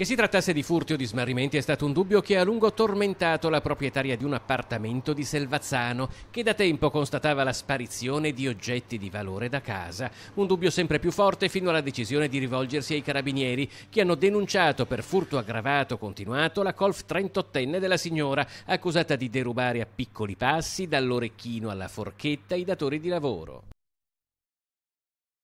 Che si trattasse di furti o di smarrimenti è stato un dubbio che ha a lungo tormentato la proprietaria di un appartamento di Selvazzano, che da tempo constatava la sparizione di oggetti di valore da casa. Un dubbio sempre più forte fino alla decisione di rivolgersi ai carabinieri, che hanno denunciato per furto aggravato continuato la colf 38enne della signora, accusata di derubare a piccoli passi, dall'orecchino alla forchetta, i datori di lavoro.